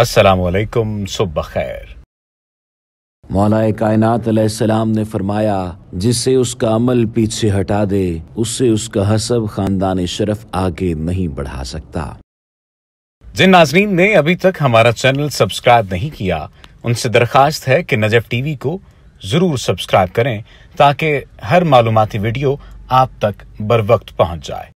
असलकुम सुबह खैर मौलाए कायनात सलाम ने फरमाया जिसे उसका अमल पीछे हटा दे उससे उसका हसब खानदान शरफ आगे नहीं बढ़ा सकता जिन नाजरीन ने अभी तक हमारा चैनल सब्सक्राइब नहीं किया उनसे दरखास्त है कि नजफ टीवी को जरूर सब्सक्राइब करें ताकि हर मालूमती वीडियो आप तक बर वक्त पहुंच जाए